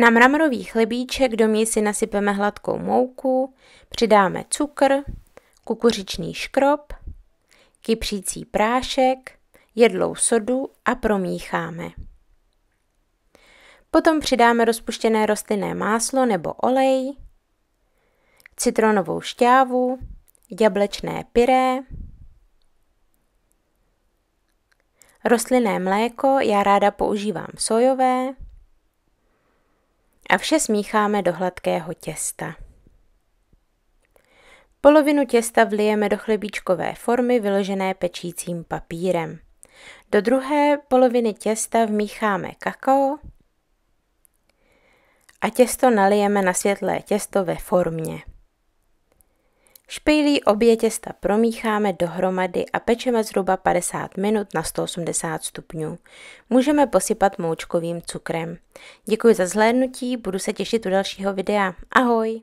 Na mramorový chlebíček do mísy nasypeme hladkou mouku, přidáme cukr, kukuřičný škrob, kypřící prášek, jedlou sodu a promícháme. Potom přidáme rozpuštěné rostlinné máslo nebo olej, citronovou šťávu, jablečné pyré, rostlinné mléko, já ráda používám sojové, a vše smícháme do hladkého těsta. Polovinu těsta vlijeme do chlebíčkové formy vyložené pečícím papírem. Do druhé poloviny těsta vmícháme kakao a těsto nalijeme na světlé těsto ve formě. Špejlí obě těsta promícháme dohromady a pečeme zhruba 50 minut na 180 stupňů. Můžeme posypat moučkovým cukrem. Děkuji za zhlédnutí, budu se těšit u dalšího videa. Ahoj!